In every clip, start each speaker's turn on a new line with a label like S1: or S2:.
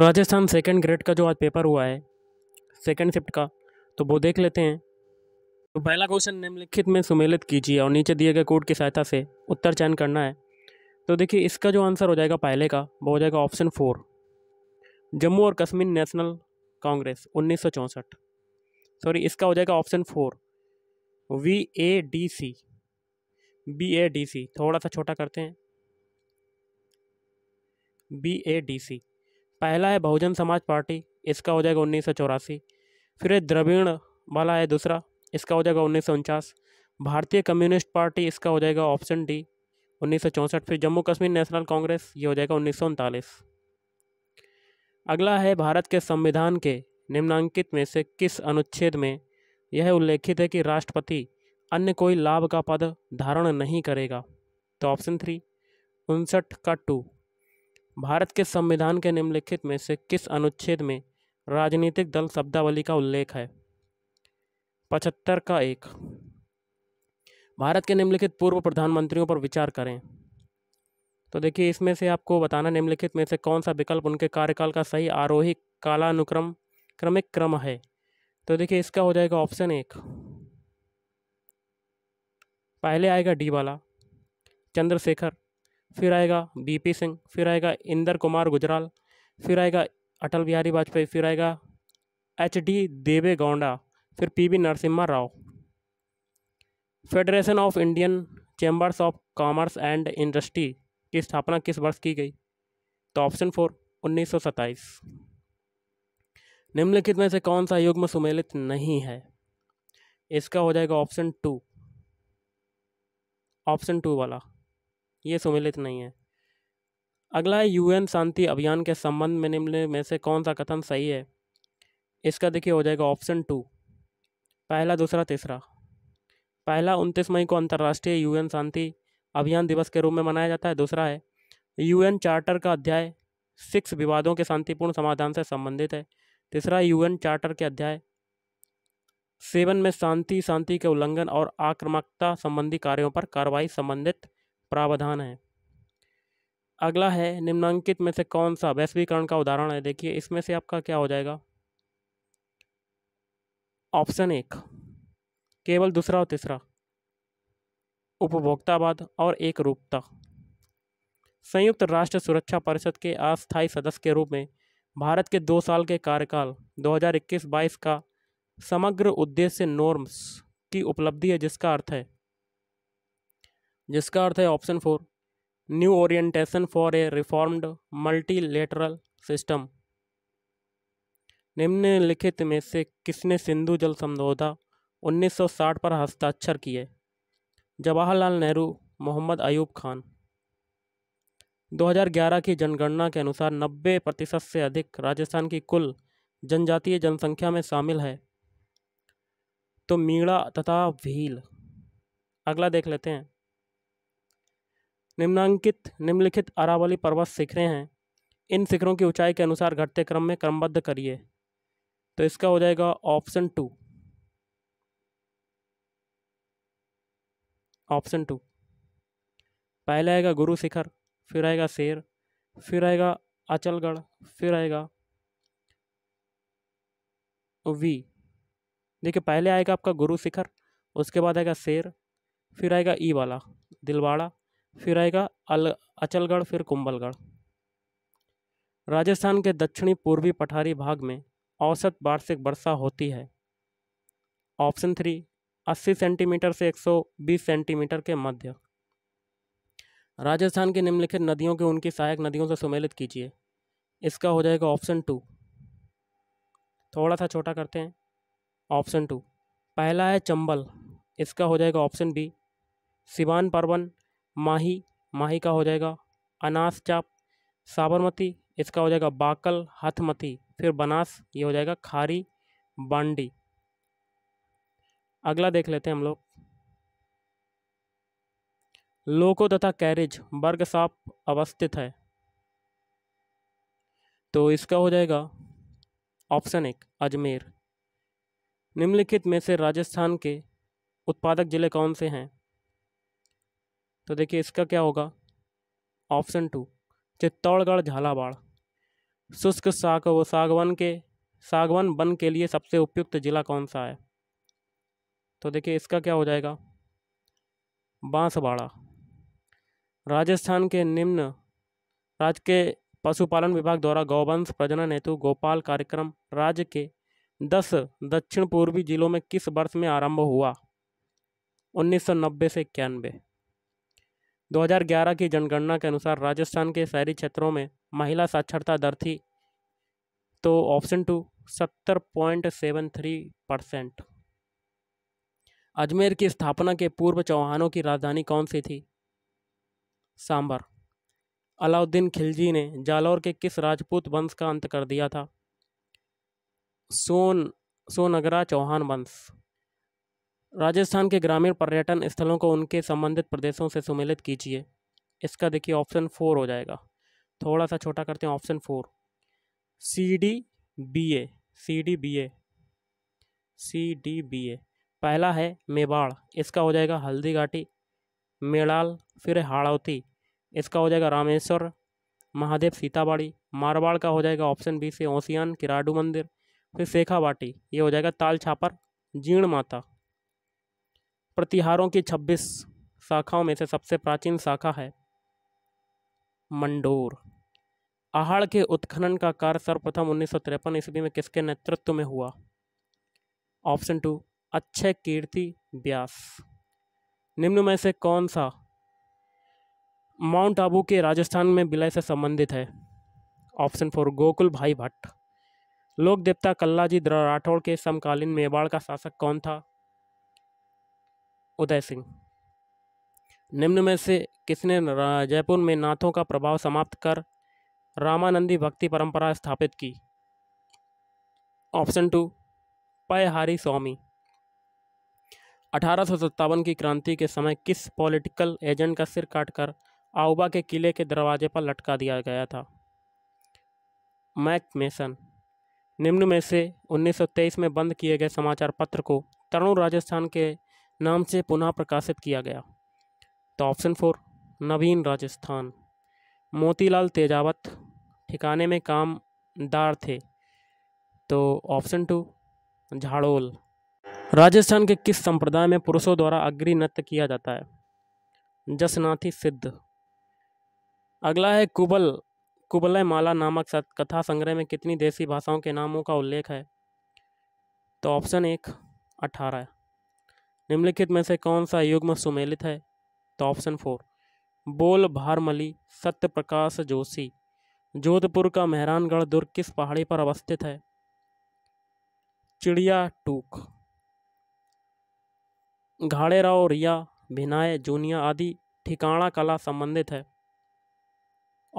S1: Rajasthan second grade का जो आज पेपर हुआ है सेकंड शिफ्ट का तो वो देख लेते हैं तो पहला क्वेश्चन निम्नलिखित में सुमेलित कीजिए और नीचे दिए गए कोड की सहायता से उत्तर चयन करना है तो देखिए इसका जो आंसर हो जाएगा पहले का वो हो जाएगा ऑप्शन फोर जम्मू और कश्मीर नेशनल कांग्रेस उन्नीस सॉरी इसका हो जाएगा option four V A D C B A D C थोड़ा सा छोटा करते हैं बी ए डी सी पहला है बहुजन समाज पार्टी इसका हो जाएगा उन्नीस सौ चौरासी फिर है द्रविण वाला है दूसरा इसका हो जाएगा उन्नीस सौ उनचास भारतीय कम्युनिस्ट पार्टी इसका हो जाएगा ऑप्शन डी उन्नीस सौ चौंसठ फिर जम्मू कश्मीर नेशनल कांग्रेस ये हो जाएगा उन्नीस सौ उनतालीस अगला है भारत के संविधान के निम्नांकित में से किस अनुच्छेद में यह उल्लेखित है कि राष्ट्रपति अन्य कोई लाभ का पद धारण नहीं करेगा तो ऑप्शन थ्री उनसठ का टू भारत के संविधान के निम्नलिखित में से किस अनुच्छेद में राजनीतिक दल शब्दावली का उल्लेख है पचहत्तर का एक भारत के निम्नलिखित पूर्व प्रधानमंत्रियों पर विचार करें तो देखिए इसमें से आपको बताना निम्नलिखित में से कौन सा विकल्प उनके कार्यकाल का सही आरोही कालानुक्रम क्रमिक क्रम है तो देखिए इसका हो जाएगा ऑप्शन एक पहले आएगा डी वाला चंद्रशेखर फिर आएगा बीपी सिंह फिर आएगा इंदर कुमार गुजराल फिर आएगा अटल बिहारी वाजपेयी फिर आएगा एच डी देवे गौंडा फिर P V Narasimha Rao federation of Indian chambers of commerce and industry की स्थापना किस वर्ष की गई तो ऑप्शन फोर उन्नीस सौ सत्ताईस निम्नलिखित में से कौन सा युग्म सुमेलित नहीं है इसका हो जाएगा ऑप्शन टू ऑप्शन टू वाला ये सुमिलित नहीं है अगला है यूएन शांति अभियान के संबंध में निम्न में से कौन सा कथन सही है इसका देखिए हो जाएगा ऑप्शन टू पहला दूसरा तीसरा पहला उनतीस मई को अंतर्राष्ट्रीय यूएन शांति अभियान दिवस के रूप में मनाया जाता है दूसरा है यूएन चार्टर का अध्याय सिक्स विवादों के शांतिपूर्ण समाधान से संबंधित है तीसरा यूएन चार्टर के अध्याय सेवन में शांति शांति के उल्लंघन और आक्रामकता संबंधी कार्यों पर कार्रवाई संबंधित प्रावधान है अगला है निम्नांकित में से कौन सा वैश्वीकरण का उदाहरण है देखिए इसमें से आपका क्या हो जाएगा ऑप्शन एक केवल दूसरा और तीसरा उपभोक्तावाद और एक रूपता संयुक्त राष्ट्र सुरक्षा परिषद के अस्थायी सदस्य के रूप में भारत के दो साल के कार्यकाल 2021-22 का समग्र उद्देश्य नॉर्म्स की उपलब्धि है जिसका अर्थ है जिसका अर्थ है option four new orientation for a reformed multilateral system निम्नलिखित में से किसने सिंधु जल समझौता 1960 पर हस्ताक्षर किए जवाहरलाल नेहरू मोहम्मद अयूब खान 2011 की जनगणना के अनुसार 90 प्रतिशत से अधिक राजस्थान की कुल जनजातीय जनसंख्या में शामिल है तो मीणा तथा भील अगला देख लेते हैं निम्नांकित निम्नलिखित अरावली पर्वत शिखरें हैं इन शिखरों की ऊंचाई के अनुसार घटते क्रम में क्रमबद्ध करिए तो इसका हो जाएगा ऑप्शन टू ऑप्शन टू पहले आएगा गुरु शिखर फिर आएगा शेर फिर आएगा अचलगढ़ फिर आएगा वी देखिए पहले आएगा आपका गुरु शिखर उसके बाद आएगा शेर फिर आएगा ई वाला दिलवाड़ा फिर आएगा अल अचलगढ़ फिर कुंभलगढ़ राजस्थान के दक्षिणी पूर्वी पठारी भाग में औसत वार्षिक वर्षा होती है ऑप्शन थ्री 80 सेंटीमीटर से 120 सेंटीमीटर के मध्य राजस्थान की निम्नलिखित नदियों के उनकी सहायक नदियों से सुमेलित कीजिए इसका हो जाएगा ऑप्शन टू थोड़ा सा छोटा करते हैं ऑप्शन टू पहला है चंबल इसका हो जाएगा ऑप्शन बी सिवान पर्वन माही माही का हो जाएगा अनास चाप साबरमती इसका हो जाएगा बाकल हथमती फिर बनास ये हो जाएगा खारी बांडी अगला देख लेते हैं हम लोग लोको तथा कैरेज वर्ग साप अवस्थित है तो इसका हो जाएगा ऑप्शन एक अजमेर निम्नलिखित में से राजस्थान के उत्पादक जिले कौन से हैं तो देखिए इसका क्या होगा ऑप्शन टू चित्तौड़गढ़ झालावाड़ शुष्क साग सागवन के सागवन वन के लिए सबसे उपयुक्त जिला कौन सा है तो देखिए इसका क्या हो जाएगा बांसवाड़ा राजस्थान के निम्न राज्य के पशुपालन विभाग द्वारा गौवंश प्रजनन हेतु गोपाल कार्यक्रम राज्य के दस दक्षिण पूर्वी जिलों में किस वर्ष में आरंभ हुआ 1990 से इक्यानवे 2011 की जनगणना के अनुसार राजस्थान के शहरी क्षेत्रों में महिला साक्षरता दर थी तो ऑप्शन टू सत्तर point seven three percent Ajmer की स्थापना के पूर्व चौहानों की राजधानी कौन सी थी सांबर अलाउद्दीन खिलजी ने जालौर के किस राजपूत वंश का अंत कर दिया था सोन सोनगरा चौहान वंश राजस्थान के ग्रामीण पर्यटन स्थलों को उनके संबंधित प्रदेशों से सुमेलित कीजिए इसका देखिए ऑप्शन फोर हो जाएगा थोड़ा सा छोटा करते हैं option four C D B A C D B A C D B A पहला है मेवाड़ इसका हो जाएगा हल्दी घाटी मेड़ाल फिर हाड़ौती इसका हो जाएगा रामेश्वर महादेव सीताबाड़ी मारवाड़ का हो जाएगा ऑप्शन बी से ओसियान किराडू मंदिर फिर शेखावाटी ये हो जाएगा ताल छापर जीण माता प्रतिहारों की छब्बीस शाखाओं में से सबसे प्राचीन शाखा है मंडोर आहाड़ के उत्खनन का कार्य सर्वप्रथम उन्नीस सौ ईस्वी में किसके नेतृत्व में हुआ ऑप्शन टू अच्छे कीर्ति व्यास निम्न में से कौन सा माउंट आबू के राजस्थान में विलय से संबंधित है ऑप्शन फोर गोकुल भाई भट्ट लोक देवता कल्लाजी राठौड़ के समकालीन मेवाड़ का शासक कौन था उदय सिंह निम्न में से किसने जयपुर में नाथों का प्रभाव समाप्त कर रामानंदी भक्ति परंपरा स्थापित की ऑप्शन टू पयहारी स्वामी अठारह की क्रांति के समय किस पॉलिटिकल एजेंट का सिर काटकर आउबा के किले के दरवाजे पर लटका दिया गया था मैक मेसन निम्न में से 1923 में बंद किए गए समाचार पत्र को तरुण राजस्थान के नाम से पुनः प्रकाशित किया गया तो ऑप्शन फोर नवीन राजस्थान मोतीलाल तेजावत ठिकाने में कामदार थे तो ऑप्शन टू झाड़ोल राजस्थान के किस संप्रदाय में पुरुषों द्वारा अग्री नृत्य किया जाता है जसनाथी सिद्ध अगला है कुबल कुबलय माला नामक कथा संग्रह में कितनी देसी भाषाओं के नामों का उल्लेख है तो ऑप्शन एक अठारह निम्नलिखित में से कौन सा युग्म सुमेलित है तो ऑप्शन फोर बोल भारमली सत्य प्रकाश जोशी जोधपुर का मेहरानगढ़ दुर्ग किस पहाड़ी पर अवस्थित है चिड़िया टूक घाड़ेराव रिया भिनाय जूनिया आदि ठिकाणा कला संबंधित है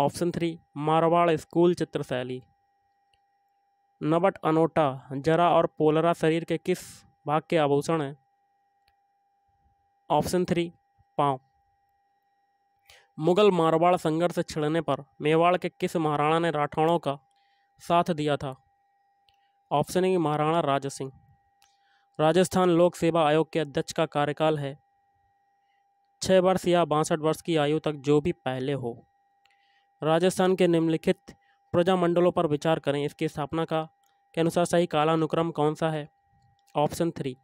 S1: ऑप्शन थ्री मारवाड़ स्कूल चित्रशैली नबट अनोटा जरा और पोलरा शरीर के किस भाग के आभूषण हैं ऑप्शन थ्री पाँव मुगल मारवाड़ संघर्ष छिड़ने पर मेवाड़ के किस महाराणा ने राठौड़ों का साथ दिया था ऑप्शन ए महाराणा राज सिंह राजस्थान लोक सेवा आयोग के अध्यक्ष का कार्यकाल है छः वर्ष या बासठ वर्ष की आयु तक जो भी पहले हो राजस्थान के निम्नलिखित प्रजामंडलों पर विचार करें इसकी स्थापना का के अनुसार सही कालानुक्रम कौन सा है ऑप्शन थ्री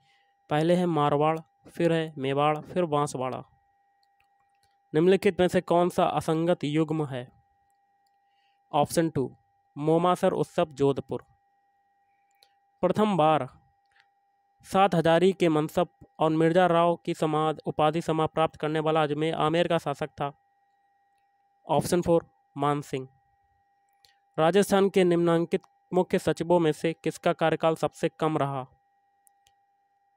S1: पहले है मारवाड़ फिर है मेवाड़ फिर बांसवाड़ा निम्नलिखित में से कौन सा असंगत युग्म है ऑप्शन टू मोमासर उत्सव जोधपुर प्रथम बार सात हजारी के मनसब और मिर्जा राव की समाज उपाधि समा प्राप्त करने वाला अजमेर आमेर का शासक था ऑप्शन फोर मान सिंह राजस्थान के निम्नांकित मुख्य सचिवों में से किसका कार्यकाल सबसे कम रहा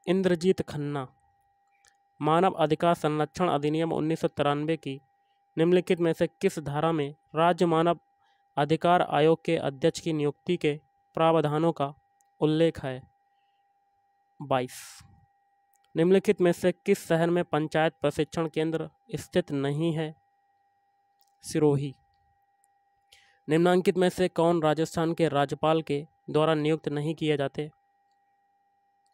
S1: इंद्रजीत खन्ना मानव अधिकार संरक्षण अधिनियम उन्नीस की निम्नलिखित में से किस धारा में राज्य मानव अधिकार आयोग के अध्यक्ष की नियुक्ति के प्रावधानों का उल्लेख है बाईस निम्नलिखित में से किस शहर में पंचायत प्रशिक्षण केंद्र स्थित नहीं है सिरोही निम्नांकित में से कौन राजस्थान के राज्यपाल के द्वारा नियुक्त नहीं किए जाते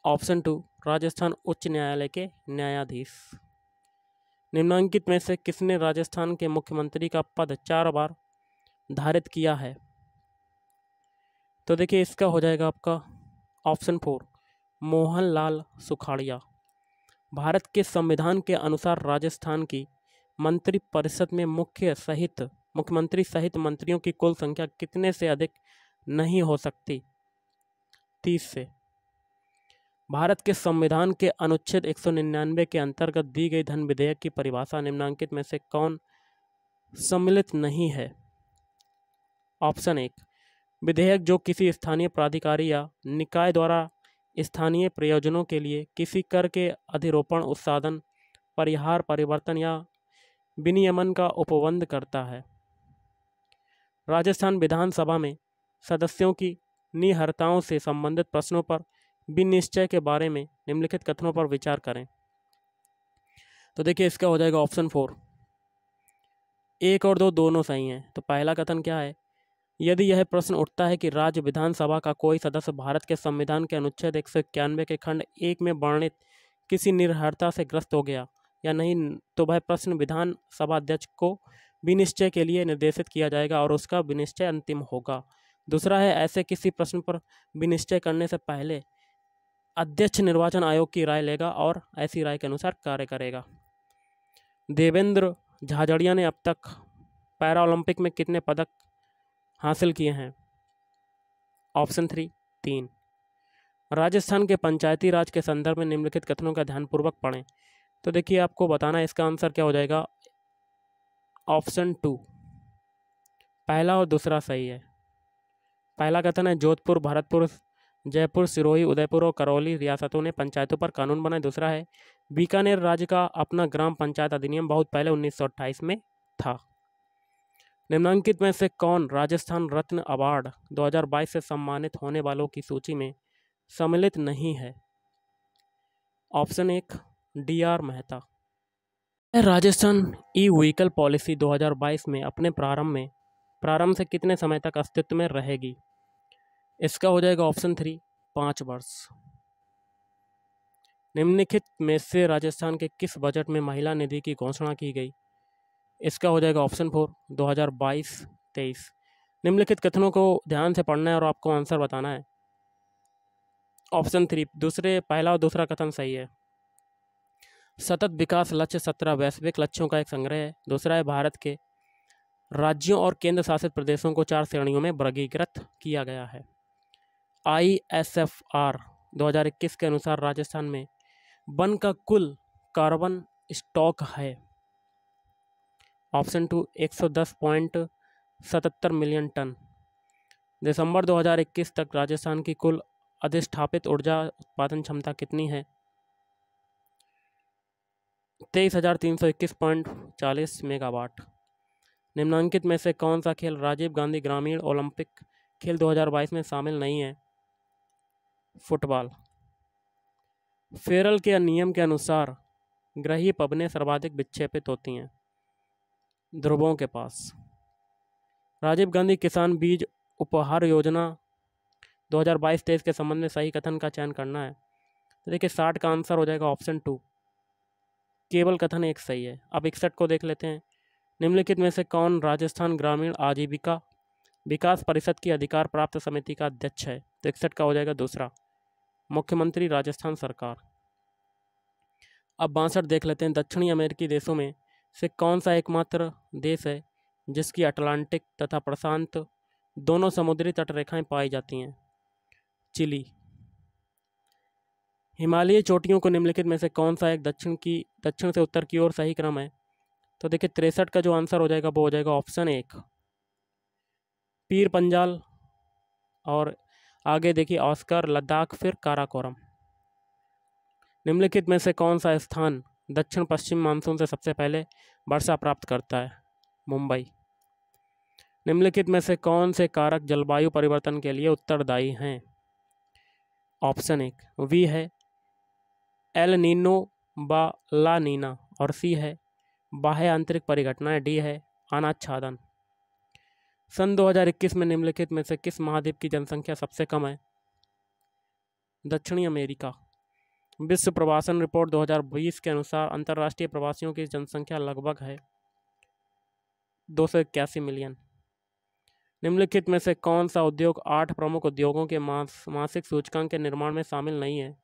S1: ऑप्शन टू राजस्थान उच्च न्यायालय के न्यायाधीश निम्नांकित में से किसने राजस्थान के मुख्यमंत्री का पद चार बार धारित किया है तो देखिए इसका हो जाएगा आपका ऑप्शन फोर मोहन लाल सुखाड़िया भारत के संविधान के अनुसार राजस्थान की मंत्रिपरिषद में मुख्य सहित मुख्यमंत्री सहित मंत्रियों की कुल संख्या कितने से अधिक नहीं हो सकती तीस से भारत के संविधान के अनुच्छेद 199 के अंतर्गत दी गई धन विधेयक की परिभाषा निम्नांकित में से कौन सम्मिलित नहीं है ऑप्शन एक विधेयक जो किसी स्थानीय प्राधिकारी या निकाय द्वारा स्थानीय प्रयोजनों के लिए किसी कर के अधिरोपण उत्साधन परिहार परिवर्तन या विनियमन का उपबंध करता है राजस्थान विधानसभा में सदस्यों की निहरताओं से संबंधित प्रश्नों पर विनिश्चय के बारे में निम्नलिखित कथनों पर विचार करें तो देखिए इसका हो जाएगा ऑप्शन फोर एक और दो दोनों सही हैं तो पहला कथन क्या है यदि यह प्रश्न उठता है कि राज्य विधानसभा का कोई सदस्य भारत के संविधान के अनुच्छेद एक सौ इक्यानवे के खंड एक में वर्णित किसी निर्हरता से ग्रस्त हो गया या नहीं तो वह प्रश्न विधानसभा अध्यक्ष को विनिश्चय के लिए निर्देशित किया जाएगा और उसका विनिश्चय अंतिम होगा दूसरा है ऐसे किसी प्रश्न पर विनिश्चय करने से पहले अध्यक्ष निर्वाचन आयोग की राय लेगा और ऐसी राय के अनुसार कार्य करेगा देवेंद्र झाझड़िया ने अब तक पैरा ओलंपिक में कितने पदक हासिल किए हैं ऑप्शन थ्री तीन राजस्थान के पंचायती राज के संदर्भ में निम्नलिखित कथनों का ध्यानपूर्वक पढ़ें तो देखिए आपको बताना इसका आंसर क्या हो जाएगा ऑप्शन टू पहला और दूसरा सही है पहला कथन है जोधपुर भरतपुर जयपुर सिरोही उदयपुर और करौली रियासतों ने पंचायतों पर कानून बनाए दूसरा है बीकानेर राज्य का अपना ग्राम पंचायत अधिनियम बहुत पहले उन्नीस में था निम्नांकित में से कौन राजस्थान रत्न अवार्ड 2022 से सम्मानित होने वालों की सूची में सम्मिलित नहीं है ऑप्शन एक D R Mehta Rajasthan E vehicle policy 2022 में अपने प्रारंभ में प्रारंभ से कितने समय तक अस्तित्व में रहेगी इसका हो जाएगा ऑप्शन थ्री पाँच वर्ष निम्नलिखित में से राजस्थान के किस बजट में महिला निधि की घोषणा की गई इसका हो जाएगा ऑप्शन फोर 2022-23 निम्नलिखित कथनों को ध्यान से पढ़ना है और आपको आंसर बताना है ऑप्शन थ्री दूसरे पहला और दूसरा कथन सही है सतत विकास लक्ष्य सत्रह वैश्विक लक्ष्यों का एक संग्रह है दूसरा है भारत के राज्यों और केंद्र शासित प्रदेशों को चार श्रेणियों में वर्गीकृत किया गया है आई एस एफ आर दो हज़ार इक्कीस के अनुसार राजस्थान में वन का कुल कार्बन स्टॉक है ऑप्शन टू एक सौ दस पॉइंट सतहत्तर मिलियन टन दिसंबर 2021 तक राजस्थान की कुल अधिष्ठापित ऊर्जा उत्पादन क्षमता कितनी है तेईस हजार तीन सौ इक्कीस पॉइंट चालीस मेगावाट निम्नांकित में से कौन सा खेल राजीव गांधी ग्रामीण ओलंपिक खेल 2022 में शामिल नहीं है फुटबॉल फेरल के नियम के अनुसार ग्रही पबने सर्वाधिक विक्षेपित होती हैं ध्रुवों के पास राजीव गांधी किसान बीज उपहार योजना 2022-23 के संबंध में सही कथन का चयन करना है तो देखिए साठ का आंसर हो जाएगा ऑप्शन टू केवल कथन एक सही है अब इकसठ को देख लेते हैं निम्नलिखित में से कौन राजस्थान ग्रामीण आजीविका विकास परिषद की अधिकार प्राप्त समिति का अध्यक्ष है तो इकसठ का हो जाएगा दूसरा मुख्यमंत्री राजस्थान सरकार अब बासठ देख लेते हैं दक्षिणी अमेरिकी देशों में से कौन सा एकमात्र देश है जिसकी अटलांटिक तथा प्रशांत दोनों समुद्री तटरेखाएं पाई जाती हैं चिली हिमालयी चोटियों को निम्नलिखित में से कौन सा एक दक्षिण की दक्षिण से उत्तर की ओर सही क्रम है तो देखिए तिरसठ का जो आंसर हो जाएगा वो हो जाएगा ऑप्शन एक पीर पंजाल और आगे देखिए ऑस्कर लद्दाख फिर काराकोरम निम्नलिखित में से कौन सा स्थान दक्षिण पश्चिम मानसून से सबसे पहले वर्षा प्राप्त करता है मुंबई निम्नलिखित में से कौन से कारक जलवायु परिवर्तन के लिए उत्तरदायी हैं ऑप्शन एक वी है एल नीनो बा ला नीना और सी है बाह्य आंतरिक परिघटनाएं डी है अनाच्छादन सन 2021 में निम्नलिखित में से किस महाद्वीप की जनसंख्या सबसे कम है दक्षिणी अमेरिका विश्व प्रवासन रिपोर्ट 2020 के अनुसार अंतर्राष्ट्रीय प्रवासियों की जनसंख्या लगभग है दो मिलियन निम्नलिखित में से कौन सा उद्योग आठ प्रमुख उद्योगों के मास, मासिक सूचकांक के निर्माण में शामिल नहीं है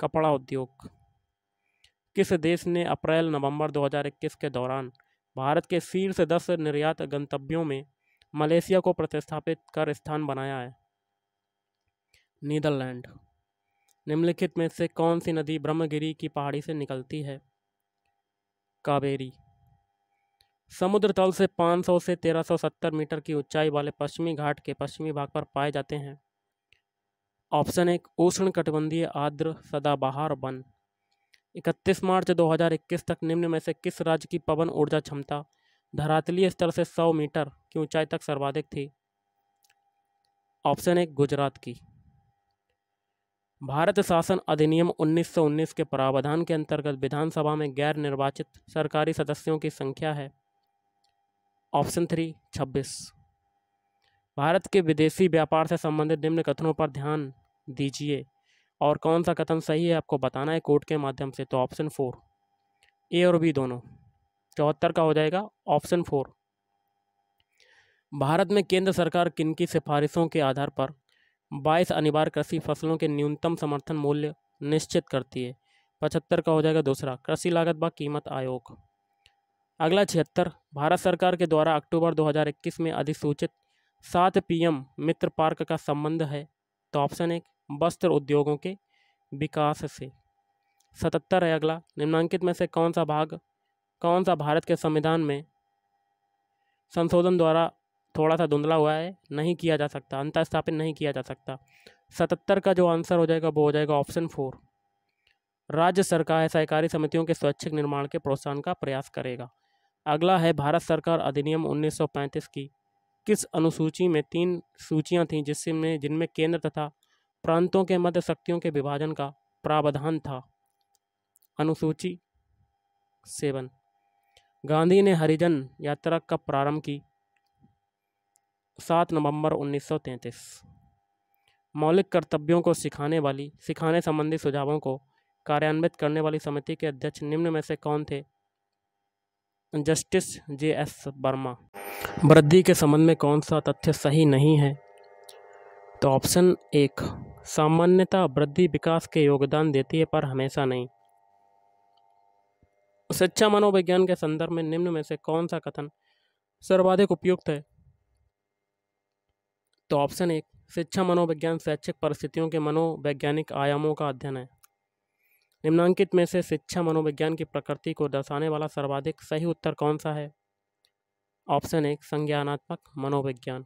S1: कपड़ा उद्योग किस देश ने अप्रैल नवंबर 2021 के दौरान भारत के शीर्ष दस निर्यात गंतव्यों में मलेशिया को प्रतिस्थापित कर स्थान बनाया है नीदरलैंड निम्नलिखित में से कौन सी नदी ब्रह्मगिरी की पहाड़ी से निकलती है कावेरी समुद्र तल से 500 से 1370 मीटर की ऊंचाई वाले पश्चिमी घाट के पश्चिमी भाग पर पाए जाते हैं ऑप्शन एक उष्ण कटिबंधीय आर्द्र सदाबहार वन इकतीस मार्च 2021 तक निम्न में से किस राज्य की पवन ऊर्जा क्षमता धरातलीय स्तर से 100 मीटर की ऊंचाई तक सर्वाधिक थी ऑप्शन एक गुजरात की भारत शासन अधिनियम 1919 के प्रावधान के अंतर्गत विधानसभा में गैर निर्वाचित सरकारी सदस्यों की संख्या है ऑप्शन थ्री छब्बीस भारत के विदेशी व्यापार से संबंधित निम्न कथनों पर ध्यान दीजिए और कौन सा कथन सही है आपको बताना है कोर्ट के माध्यम से तो ऑप्शन फोर ए और बी दोनों चौहत्तर का हो जाएगा ऑप्शन फोर भारत में केंद्र सरकार किन की सिफारिशों के आधार पर बाईस अनिवार्य कृषि फसलों के न्यूनतम समर्थन मूल्य निश्चित करती है पचहत्तर का हो जाएगा दूसरा कृषि लागत व कीमत आयोग अगला छिहत्तर भारत सरकार के द्वारा अक्टूबर 2021 में अधिसूचित सात पीएम मित्र पार्क का संबंध है तो ऑप्शन एक वस्त्र उद्योगों के विकास से सतहत्तर है अगला निम्नांकित में से कौन सा भाग कौन सा भारत के संविधान में संशोधन द्वारा थोड़ा सा धुंधला हुआ है नहीं किया जा सकता अंत स्थापित नहीं किया जा सकता सतहत्तर का जो आंसर हो जाएगा वो हो जाएगा ऑप्शन फोर राज्य सरकार सहकारी समितियों के स्वैच्छिक निर्माण के प्रोत्साहन का प्रयास करेगा अगला है भारत सरकार अधिनियम 1935 की किस अनुसूची में तीन सूचियां थीं जिसमें जिनमें केंद्र तथा प्रांतों के मध्य शक्तियों के विभाजन का प्रावधान था अनुसूची सेवन गांधी ने हरिजन यात्रा का प्रारंभ की सात नवंबर 1933 मौलिक कर्तव्यों को सिखाने वाली सिखाने संबंधी सुझावों को कार्यान्वित करने वाली समिति के अध्यक्ष निम्न में से कौन थे जस्टिस जे एस वर्मा वृद्धि के संबंध में कौन सा तथ्य सही नहीं है तो ऑप्शन एक सामान्यतः वृद्धि विकास के योगदान देती है पर हमेशा नहीं शिक्षा मनोविज्ञान के संदर्भ में निम्न में से कौन सा कथन सर्वाधिक उपयुक्त है तो ऑप्शन एक शिक्षा मनोविज्ञान शैक्षिक परिस्थितियों के मनोवैज्ञानिक आयामों का अध्ययन है निम्नांकित में से शिक्षा मनोविज्ञान की प्रकृति को दर्शाने वाला सर्वाधिक सही उत्तर कौन सा है ऑप्शन एक संज्ञानात्मक मनोविज्ञान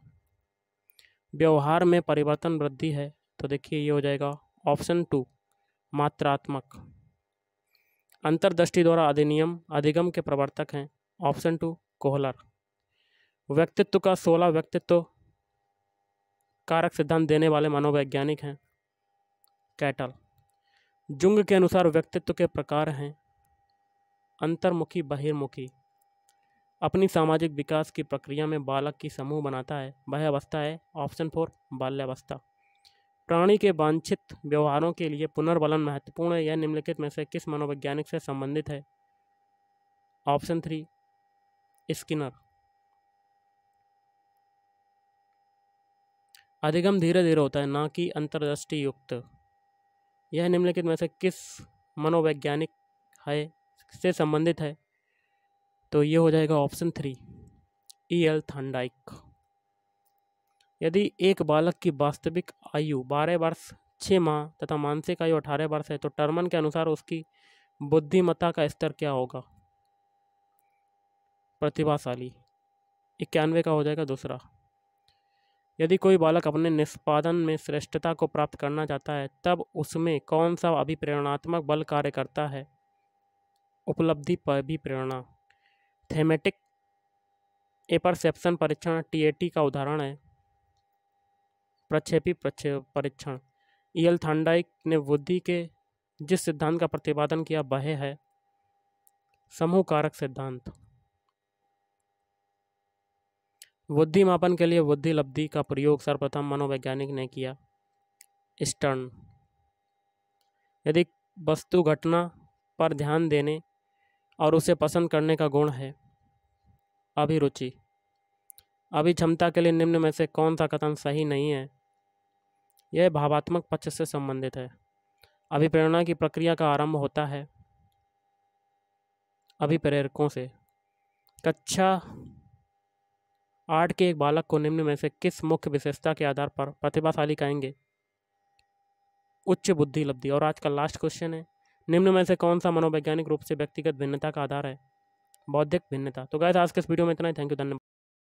S1: व्यवहार में परिवर्तन वृद्धि है तो देखिए ये हो जाएगा ऑप्शन टू मात्रात्मक अंतरदृष्टि द्वारा अधिनियम अधिगम के प्रवर्तक हैं ऑप्शन टू कोहलर व्यक्तित्व का सोलह व्यक्तित्व कारक सिद्धांत देने वाले मनोवैज्ञानिक हैं कैटल जुंग के अनुसार व्यक्तित्व के प्रकार हैं अंतर्मुखी बहिर्मुखी अपनी सामाजिक विकास की प्रक्रिया में बालक की समूह बनाता है वह अवस्था है ऑप्शन फोर बाल्यावस्था प्राणी के वांछित व्यवहारों के लिए पुनर्बलन महत्वपूर्ण है यह निम्नलिखित में से किस मनोवैज्ञानिक से संबंधित है ऑप्शन थ्री स्किनर अधिगम धीरे धीरे होता है ना कि अंतर्दृष्टि युक्त यह निम्नलिखित में से किस मनोवैज्ञानिक है से संबंधित है तो ये हो जाएगा option three E L Thorndike यदि एक बालक की वास्तविक आयु बारह वर्ष छः माह तथा मानसिक आयु अठारह वर्ष है तो टर्मन के अनुसार उसकी बुद्धिमत्ता का स्तर क्या होगा प्रतिभाशाली इक्यानवे का हो जाएगा दूसरा यदि कोई बालक अपने निष्पादन में श्रेष्ठता को प्राप्त करना चाहता है तब उसमें कौन सा अभिप्रेरणात्मक बल कार्य करता है उपलब्धि पर भी प्रेरणा थेमेटिक एपरसेप्शन परीक्षण टी का उदाहरण है प्रक्षेपी परीक्षण ई एल थांडाइक ने बुद्धि के जिस सिद्धांत का प्रतिपादन किया वह है समूह कारक सिद्धांत बुद्धि मापन के लिए बुद्धि लब्धि का प्रयोग सर्वप्रथम मनोवैज्ञानिक ने किया स्टर्न यदि वस्तु घटना पर ध्यान देने और उसे पसंद करने का गुण है अभिरुचि अभी क्षमता के लिए निम्न में से कौन सा कथन सही नहीं है यह भावात्मक पक्ष से संबंधित है अभिप्रेरणा की प्रक्रिया का आरंभ होता है अभिप्रेरकों से कक्षा आठ के एक बालक को निम्न में से किस मुख्य विशेषता के आधार पर प्रतिभाशाली कहेंगे उच्च बुद्धि लब्धि और आज का लास्ट क्वेश्चन है निम्न में से कौन सा मनोवैज्ञानिक रूप से व्यक्तिगत भिन्नता का आधार है बौद्धिक भिन्नता तो गाय आज के इस वीडियो में इतना ही थैंक यू धन्यवाद